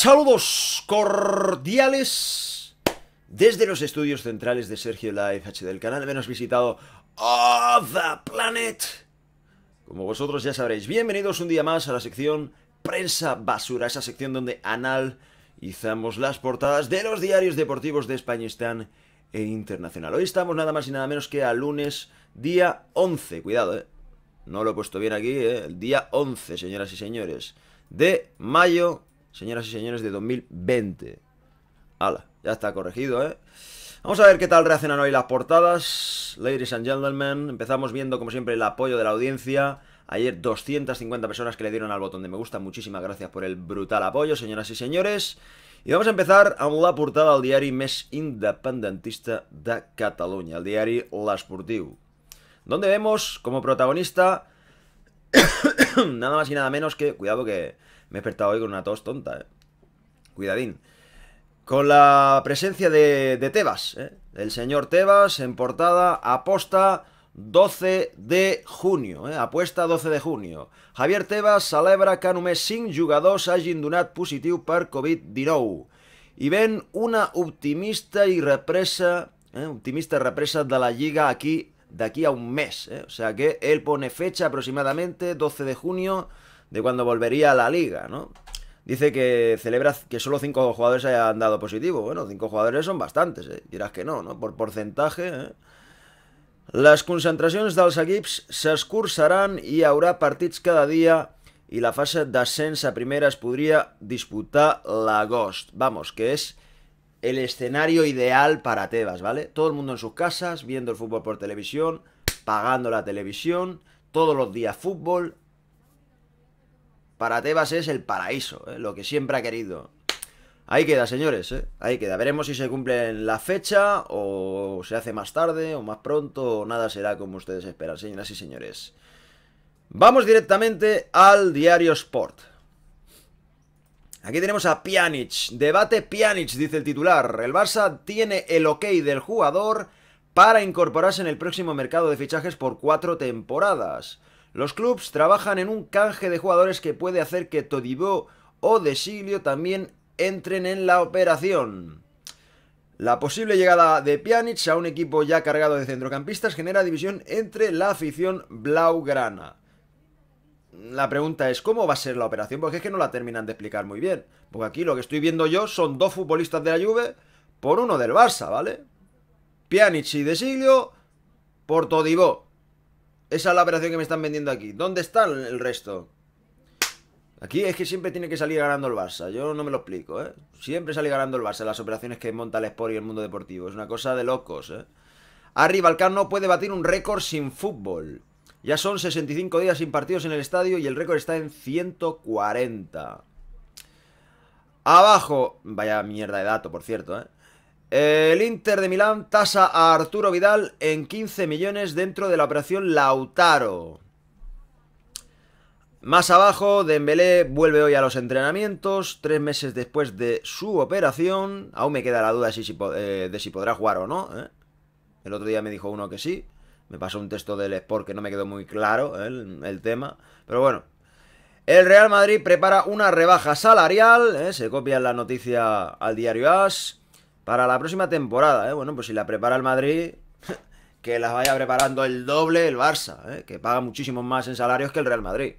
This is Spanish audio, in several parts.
Saludos cordiales desde los estudios centrales de Sergio Live H. del canal menos visitado of the planet. Como vosotros ya sabréis, bienvenidos un día más a la sección Prensa Basura, esa sección donde analizamos las portadas de los diarios deportivos de España Están e internacional. Hoy estamos nada más y nada menos que a lunes, día 11, cuidado, eh. No lo he puesto bien aquí, eh, el día 11, señoras y señores, de mayo señoras y señores, de 2020. Hala, ya está corregido, ¿eh? Vamos a ver qué tal reaccionan hoy las portadas. Ladies and gentlemen, empezamos viendo como siempre el apoyo de la audiencia. Ayer 250 personas que le dieron al botón de me gusta. Muchísimas gracias por el brutal apoyo, señoras y señores. Y vamos a empezar a la portada del diario mes independentista de Cataluña. el La L'Esportiu, donde vemos como protagonista nada más y nada menos que. Cuidado que me he despertado hoy con una tos tonta, eh. Cuidadín. Con la presencia de, Tebas, eh. el señor Tebas en portada, aposta 12 de junio, eh. apuesta 12 de junio. Javier Tebas celebra que sin 5 jugadores hagin donat positiu per Covid-19 Y ven una optimista y represa, Optimista optimista represa de la liga aquí de aquí a un mes. ¿eh? O sea que él pone fecha aproximadamente 12 de junio de cuando volvería a la liga, ¿no? Dice que celebra que solo cinco jugadores hayan dado positivo. Bueno, cinco jugadores son bastantes, ¿eh? dirás que no, ¿no? Por porcentaje. ¿eh? concentraciones de los Gibbs se excursarán y habrá partidos cada día y la fase de a primeras podría disputar disputar ghost Vamos, que es el escenario ideal para Tebas, ¿vale? Todo el mundo en sus casas, viendo el fútbol por televisión, pagando la televisión, todos los días fútbol. Para Tebas es el paraíso, ¿eh? lo que siempre ha querido. Ahí queda, señores, ¿eh? ahí queda. Veremos si se cumple la fecha o se hace más tarde o más pronto o nada será como ustedes esperan, señoras y señores. Vamos directamente al diario Sport. Aquí tenemos a Pjanic. Debate Pjanic, dice el titular. El Barça tiene el ok del jugador para incorporarse en el próximo mercado de fichajes por cuatro temporadas. Los clubes trabajan en un canje de jugadores que puede hacer que Todibó o Desilio también entren en la operación. La posible llegada de Pjanic a un equipo ya cargado de centrocampistas genera división entre la afición blaugrana la pregunta es, ¿cómo va a ser la operación? Porque es que no la terminan de explicar muy bien. Porque aquí lo que estoy viendo yo son dos futbolistas de la Juve por uno del Barça, ¿vale? Pjanic y De por Todibó. Esa es la operación que me están vendiendo aquí. ¿Dónde está el resto? Aquí es que siempre tiene que salir ganando el Barça. Yo no me lo explico, ¿eh? Siempre sale ganando el Barça las operaciones que monta el Sport y el mundo deportivo. Es una cosa de locos, ¿eh? Arriba, no puede batir un récord sin fútbol. Ya son 65 días sin partidos en el estadio y el récord está en 140. Abajo, vaya mierda de dato, por cierto, ¿eh? El Inter de Milán tasa a Arturo Vidal en 15 millones dentro de la operación Lautaro. Más abajo, Dembélé vuelve hoy a los entrenamientos, tres meses después de su operación. Aún me queda la duda de si, eh, podrá jugar o no. ¿eh? El otro día me dijo uno que sí. Me pasó un texto del Sport que no me quedó muy claro el, tema. Pero bueno. El Real Madrid prepara una rebaja salarial. ¿eh? Se copia la noticia al diario As. Para la próxima temporada. ¿eh? Bueno, pues si la prepara el Madrid. Que las vaya preparando el doble el Barça. ¿eh? Que paga muchísimo más en salarios que el Real Madrid.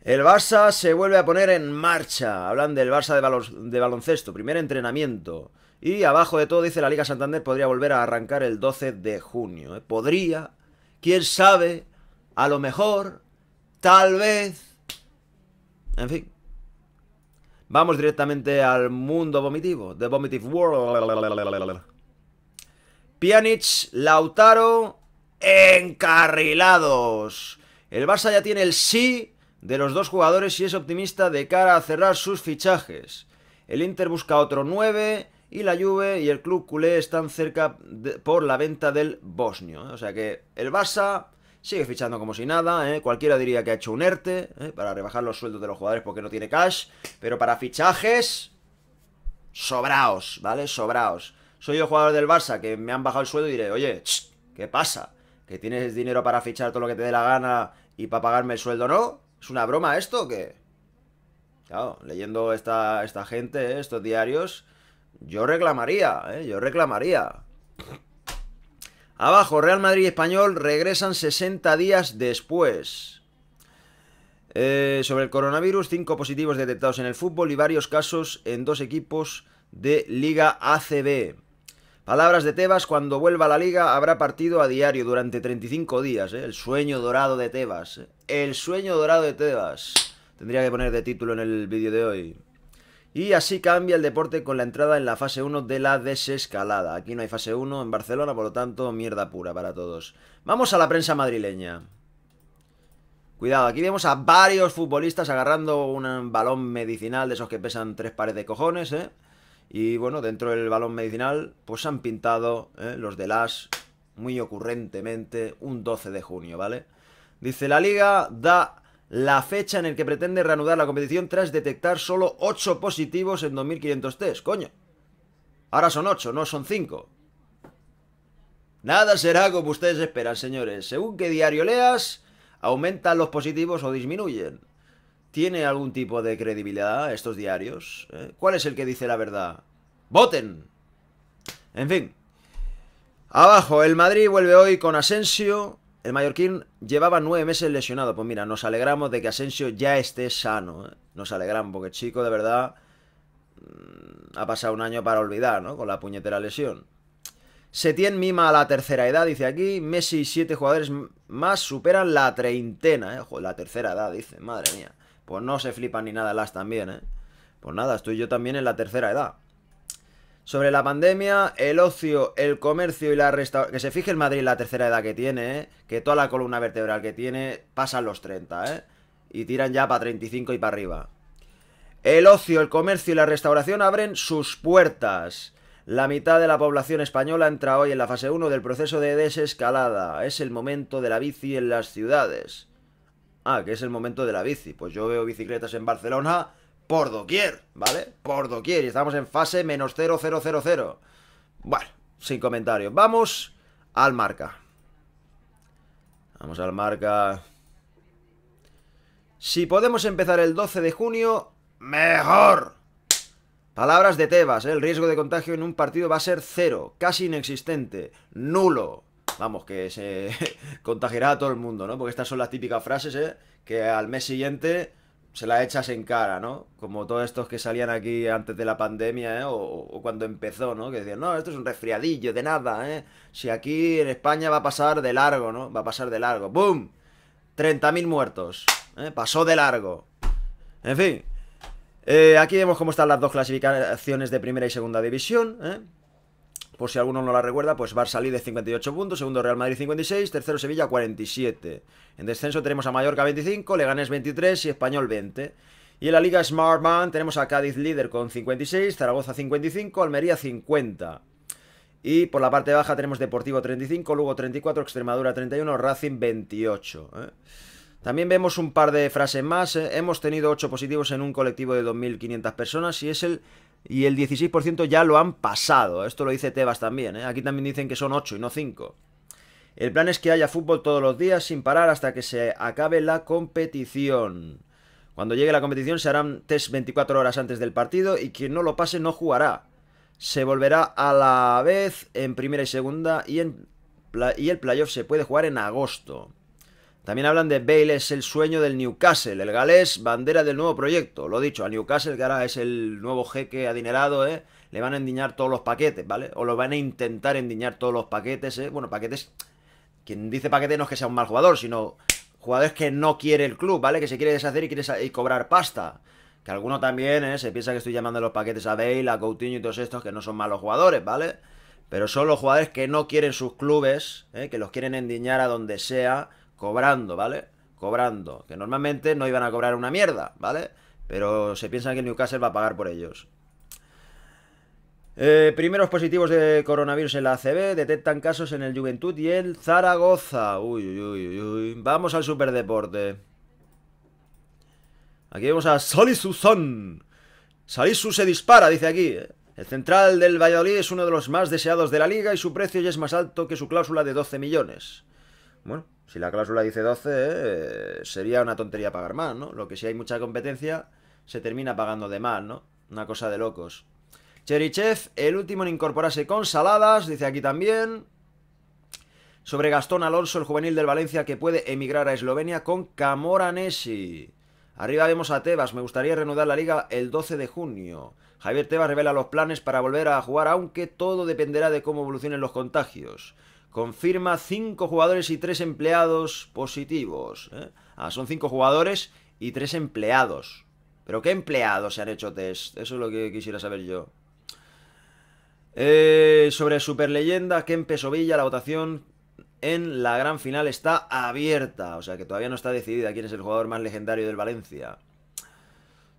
El Barça se vuelve a poner en marcha. Hablan del Barça de baloncesto. Primer entrenamiento. Y abajo de todo dice la Liga Santander podría volver a arrancar el 12 de junio. ¿eh? Podría, quién sabe, a lo mejor, tal vez. En fin. Vamos directamente al mundo vomitivo. The Vomitive World. Pjanic, Lautaro, encarrilados. El Barça ya tiene el sí de los dos jugadores y es optimista de cara a cerrar sus fichajes. El Inter busca otro 9 y la Juve y el club culé están cerca por la venta del bosnio. ¿eh? O sea que el Barça sigue fichando como si nada. ¿eh? Cualquiera diría que ha hecho un ERTE ¿eh? para rebajar los sueldos de los jugadores porque no tiene cash. Pero para fichajes, sobraos, ¿vale? Sobraos. Soy yo jugador del Barça que me han bajado el sueldo y diré, oye, ¿qué pasa? ¿Que tienes dinero para fichar todo lo que te dé la gana y para pagarme el sueldo no? ¿Es una broma esto o qué? Claro, leyendo esta, esta gente, estos diarios, yo reclamaría, ¿eh? yo reclamaría. Abajo, Real Madrid y Español regresan 60 días después. Eh, sobre el coronavirus, 5 positivos detectados en el fútbol y varios casos en dos equipos de Liga ACB. Palabras de Tebas, cuando vuelva a la liga habrá partido a diario durante 35 días. ¿eh? El sueño dorado de Tebas. ¿eh? El sueño dorado de Tebas. Tendría que poner de título en el vídeo de hoy. Y así cambia el deporte con la entrada en la fase 1 de la desescalada. Aquí no hay fase 1 en Barcelona, por lo tanto, mierda pura para todos. Vamos a la prensa madrileña. Cuidado, aquí vemos a varios futbolistas agarrando un balón medicinal de esos que pesan tres pares de cojones, ¿eh? Y bueno, dentro del balón medicinal, pues han pintado ¿eh? los de las muy ocurrentemente un 12 de junio, ¿vale? Dice la liga, da la fecha en el que pretende reanudar la competición tras detectar solo 8 positivos en 2.500 test, coño. Ahora son 8, no son 5. Nada será como ustedes esperan, señores. Según qué diario leas, aumentan los positivos o disminuyen. ¿Tiene algún tipo de credibilidad estos diarios? ¿Eh? ¿Cuál es el que dice la verdad? ¡Voten! En fin. Abajo, el Madrid vuelve hoy con Asensio, el Mallorquín llevaba nueve meses lesionado. Pues mira, nos alegramos de que Asensio ya esté sano. ¿eh? Nos alegramos, porque chico, de verdad, mm, ha pasado un año para olvidar, ¿no? Con la puñetera lesión. Setién mima a la tercera edad, dice aquí. Messi y siete jugadores más superan la treintena, ¿eh? la tercera edad, dice. Madre mía. Pues no se flipan ni nada las también, ¿eh? Pues nada, estoy yo también en la tercera edad sobre la pandemia, el ocio, el comercio y la restauración. Que se fije en Madrid la tercera edad que tiene, ¿eh? que toda la columna vertebral que tiene pasa los 30, ¿eh? Y tiran ya para 35 y para arriba. El ocio, el comercio y la restauración abren sus puertas. La mitad de la población española entra hoy en la fase 1 del proceso de desescalada. Es el momento de la bici en las ciudades. Ah, que es el momento de la bici. Pues yo veo bicicletas en Barcelona por doquier, ¿vale? Por doquier. Y estamos en fase menos 0000. Bueno, sin comentarios. Vamos al marca. Vamos al marca. Si podemos empezar el 12 de junio, mejor. Palabras de Tebas, ¿eh? el riesgo de contagio en un partido va a ser cero, casi inexistente, nulo. Vamos, que se contagiará a todo el mundo, ¿no? Porque estas son las típicas frases, ¿eh? Que al mes siguiente se la echas en cara, ¿no? Como todos estos que salían aquí antes de la pandemia, ¿eh? O, cuando empezó, ¿no? Que decían, no, esto es un resfriadillo de nada, ¿eh? Si aquí en España va a pasar de largo, ¿no? Va a pasar de largo. ¡Bum! 30.000 muertos. ¿eh? Pasó de largo. En fin. Eh, aquí vemos cómo están las dos clasificaciones de primera y segunda división, ¿eh? Por si alguno no la recuerda, pues Barça líder 58 puntos, segundo Real Madrid 56, tercero Sevilla 47. En descenso tenemos a Mallorca 25, Leganés 23 y Español 20. Y en la Liga Smartman tenemos a Cádiz líder con 56, Zaragoza 55, Almería 50. Y por la parte baja tenemos Deportivo 35, Lugo 34, Extremadura 31, Racing 28. También vemos un par de frases más. Eh. Hemos tenido 8 positivos en un colectivo de 2.500 personas y es el y el 16% ya lo han pasado. Esto lo dice Tebas también. Eh. Aquí también dicen que son 8 y no 5. El plan es que haya fútbol todos los días sin parar hasta que se acabe la competición. Cuando llegue la competición se harán test 24 horas antes del partido y quien no lo pase no jugará. Se volverá a la vez en primera y segunda y el playoff se puede jugar en agosto. También hablan de Bale es el sueño del Newcastle, el galés, bandera del nuevo proyecto. Lo he dicho, a Newcastle, que ahora es el nuevo jeque adinerado, ¿eh? le van a endiñar todos los paquetes, ¿vale? O lo van a intentar endiñar todos los paquetes, ¿eh? Bueno, paquetes. Quien dice paquete no es que sea un mal jugador, sino jugadores que no quiere el club, ¿vale? Que se quiere deshacer y quiere y cobrar pasta. Que alguno también, ¿eh? Se piensa que estoy llamando los paquetes a Bale, a Coutinho y todos estos que no son malos jugadores, ¿vale? Pero son los jugadores que no quieren sus clubes, ¿eh? que los quieren endiñar a donde sea cobrando, ¿vale? Cobrando, que normalmente no iban a cobrar una mierda, ¿vale? Pero se piensa que el Newcastle va a pagar por ellos. Eh, primeros positivos de coronavirus en la ACB, detectan casos en el Juventud y el Zaragoza. Uy, uy, uy, uy. Vamos al superdeporte. Aquí vemos a Solisuzón. Salisu se dispara, dice aquí. ¿eh? El central del Valladolid es uno de los más deseados de la liga y su precio ya es más alto que su cláusula de 12 millones. Bueno, si la cláusula dice 12, sería una tontería pagar más, ¿no? Lo que si hay mucha competencia, se termina pagando de más, ¿no? Una cosa de locos. Cherichev, el último en incorporarse con saladas, dice aquí también. Sobre Gastón Alonso, el juvenil del Valencia, que puede emigrar a Eslovenia con Camoranesi. Arriba vemos a Tebas, me gustaría reanudar la liga el 12 de junio. Javier Tebas revela los planes para volver a jugar, aunque todo dependerá de cómo evolucionen los contagios confirma cinco jugadores y tres empleados positivos. ¿eh? Ah, son cinco jugadores y tres empleados. ¿Pero qué empleados se han hecho test? Eso es lo que quisiera saber yo. Eh, sobre Superleyenda, empezó Villa la votación en la gran final está abierta. O sea que todavía no está decidida quién es el jugador más legendario del Valencia.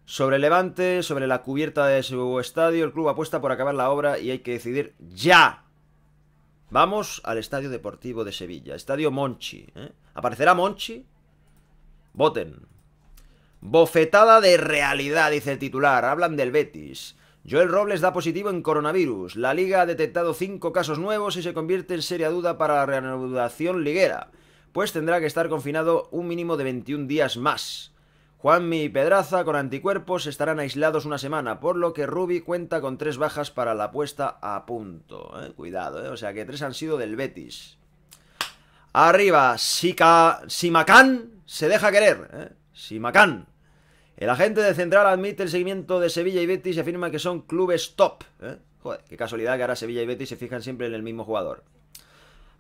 Sobre Levante, sobre la cubierta de su estadio, el club apuesta por acabar la obra y hay que decidir ya Vamos al Estadio Deportivo de Sevilla, Estadio Monchi. ¿eh? ¿Aparecerá Monchi? Voten. Bofetada de realidad, dice el titular. Hablan del Betis. Joel Robles da positivo en coronavirus. La liga ha detectado cinco casos nuevos y se convierte en seria duda para la reanudación liguera, pues tendrá que estar confinado un mínimo de 21 días más. Juanmi y Pedraza con anticuerpos estarán aislados una semana, por lo que ruby cuenta con tres bajas para la puesta a punto. Eh. Cuidado, eh. o sea que tres han sido del Betis. Arriba, Sika, Simacán se deja querer. ¿eh? Simacán. El agente de Central admite el seguimiento de Sevilla y Betis y afirma que son clubes top. Eh. Joder, qué casualidad que ahora Sevilla y Betis se fijan siempre en el mismo jugador.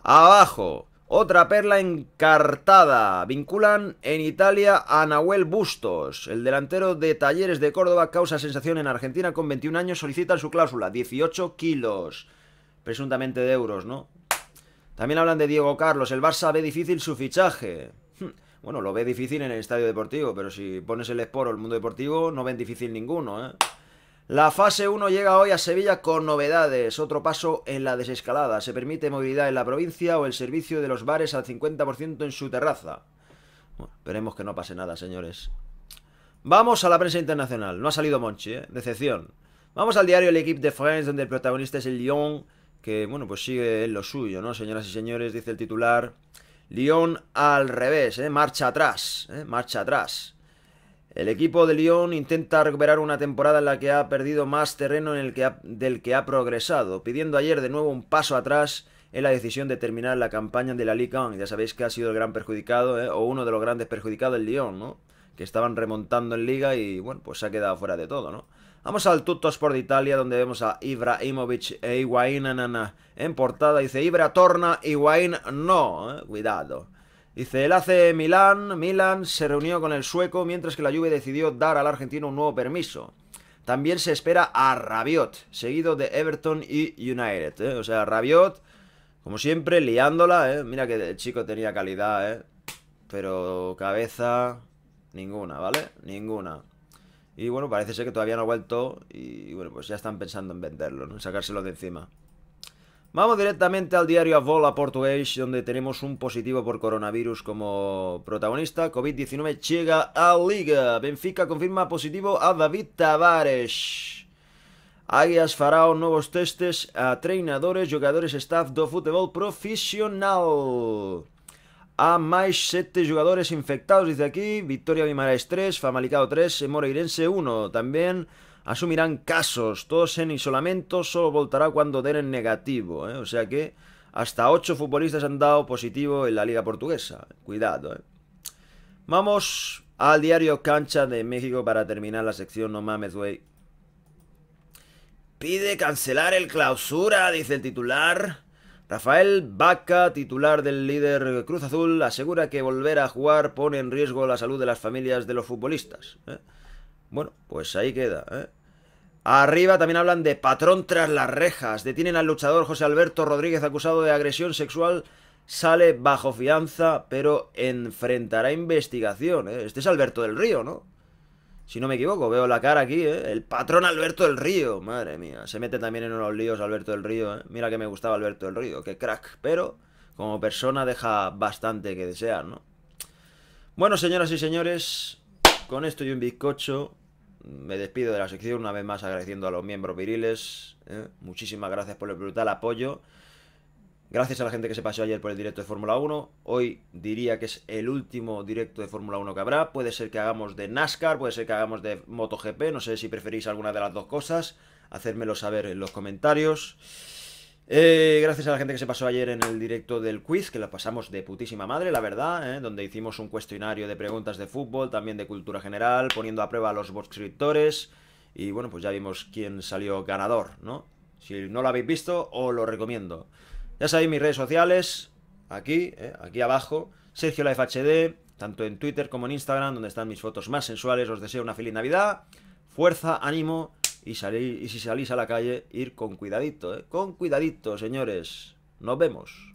Abajo. Otra perla encartada. Vinculan en Italia a Nahuel Bustos. El delantero de Talleres de Córdoba causa sensación en Argentina con 21 años. Solicitan su cláusula, 18 kilos. Presuntamente de euros, ¿no? También hablan de Diego Carlos. El Barça ve difícil su fichaje. Hm. Bueno, lo ve difícil en el estadio deportivo, pero si pones el Sport o el mundo deportivo, no ven difícil ninguno, ¿eh? La fase 1 llega hoy a Sevilla con novedades. Otro paso en la desescalada. Se permite movilidad en la provincia o el servicio de los bares al 50% en su terraza. Bueno, esperemos que no pase nada, señores. Vamos a la prensa internacional. No ha salido Monchi, ¿eh? Decepción. Vamos al diario El Equipe de France, donde el protagonista es el Lyon, que, bueno, pues sigue en lo suyo, ¿no? Señoras y señores, dice el titular. Lyon al revés, ¿eh? Marcha atrás, ¿eh? Marcha atrás. El equipo de Lyon intenta recuperar una temporada en la que ha perdido más terreno en el que del que ha progresado, pidiendo ayer de nuevo un paso atrás en la decisión de terminar la campaña de la liga. Ya sabéis que ha sido el gran perjudicado, eh, o uno de los grandes perjudicados, del Lyon, ¿no? Que estaban remontando en Liga y, bueno, pues se ha quedado fuera de todo, ¿no? Vamos al Tutto de Italia, donde vemos a Ibrahimovic e Higuaín en portada. Dice, Ibra torna, Higuaín no. ¿eh? Cuidado. Dice, el hace Milán, Milán se reunió con el sueco mientras que la Juve decidió dar al argentino un nuevo permiso. También se espera a Rabiot, seguido de Everton y United. ¿eh? O sea, Rabiot, como siempre, liándola. ¿eh? Mira que el chico tenía calidad, ¿eh? pero cabeza ninguna, ¿vale? Ninguna. Y bueno, parece ser que todavía no ha vuelto y bueno, pues ya están pensando en venderlo, en sacárselo de encima. Vamos directamente al diario Avola Portugués, donde tenemos un positivo por coronavirus como protagonista. COVID-19 llega a Liga. Benfica confirma positivo a David Tavares. Águias fará nuevos testes a treinadores, jogadores, staff do futebol profesional. Há máis sete jogadores infectados, dice aquí. Victoria Guimarães 3, Famalicao 3, Moreirense 1. También... asumirán casos, todos en isolamiento, solo voltará cuando den negativo, eh. o sea que hasta 8 futbolistas han dado positivo en la liga portuguesa, cuidado. ¿eh? Vamos al diario Cancha de México para terminar la sección, no mames, güey. Pide cancelar el clausura, dice el titular. Rafael Vaca, titular del líder Cruz Azul, asegura que volver a jugar pone en riesgo la salud de las familias de los futbolistas. Eh. Bueno, pues ahí queda, ¿eh? Arriba también hablan de patrón tras las rejas. Detienen al luchador José Alberto Rodríguez acusado de agresión sexual. Sale bajo fianza, pero enfrentará investigación. ¿eh? Este es Alberto del Río, ¿no? Si no me equivoco, veo la cara aquí, ¿eh? El patrón Alberto del Río. Madre mía, se mete también en unos líos Alberto del Río, ¿eh? Mira que me gustaba Alberto del Río, qué crack. Pero como persona deja bastante que desear, ¿no? Bueno, señoras y señores, con esto y un bizcocho me despido de la sección una vez más agradeciendo a los miembros viriles. ¿eh? Muchísimas gracias por el brutal apoyo. Gracias a la gente que se pasó ayer por el directo de Fórmula 1. Hoy diría que es el último directo de Fórmula 1 que habrá. Puede ser que hagamos de NASCAR, puede ser que hagamos de MotoGP. No sé si preferís alguna de las dos cosas. Hacérmelo saber en los comentarios. Eh, gracias a la gente que se pasó ayer en el directo del quiz, que la pasamos de putísima madre, la verdad, eh, donde hicimos un cuestionario de preguntas de fútbol, también de cultura general, poniendo a prueba a los suscriptores. Y bueno, pues ya vimos quién salió ganador, ¿no? Si no lo habéis visto, os lo recomiendo. Ya sabéis mis redes sociales, aquí, eh, aquí abajo, Sergio Life HD, tanto en Twitter como en Instagram, donde están mis fotos más sensuales. Os deseo una feliz Navidad, fuerza, ánimo y, y si salís a la calle, ir con cuidadito, ¿eh? Con cuidadito, señores. Nos vemos.